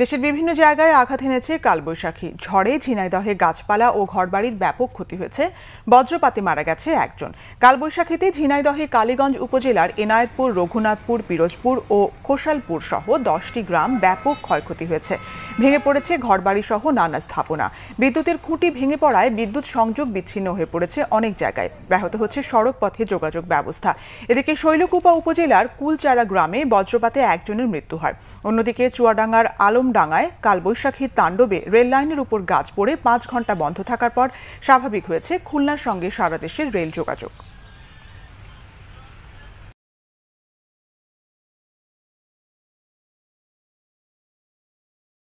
দেশের বিভিন্ন জায়গায় আঘাত এনেছে কালবৈশাখী ঝড়ে ঝিনাইদহে গাছপালা ও ঘরবাড়ির ব্যাপক ক্ষতি হয়েছে বজ্রপাতে মারা গেছে একজন কালবৈশাখীতে ঝিনাইদহে কালীগঞ্জ উপজেলার এনায়তপুর রঘুনাথপুর পিরোজপুর ও কোশালপুর সহ দশটি গ্রাম ব্যাপক ক্ষয়ক্ষতি হয়েছে ভেঙে পড়েছে ঘরবাড়ি সহ নানা স্থাপনা বিদ্যুতের খুঁটি ভেঙে পড়ায় বিদ্যুৎ সংযোগ বিচ্ছিন্ন হয়ে পড়েছে অনেক জায়গায় ব্যাহত হচ্ছে সড়ক পথে যোগাযোগ ব্যবস্থা এদিকে শৈলকুপা উপজেলার কুলচারা গ্রামে বজ্রপাতে একজনের মৃত্যু হয় অন্যদিকে চুয়াডাঙ্গার আলম আলমডাঙ্গায় কালবৈশাখীর তাণ্ডবে রেল লাইনের উপর গাছ পড়ে পাঁচ ঘন্টা বন্ধ থাকার পর স্বাভাবিক হয়েছে খুলনার সঙ্গে সারা দেশের রেল যোগাযোগ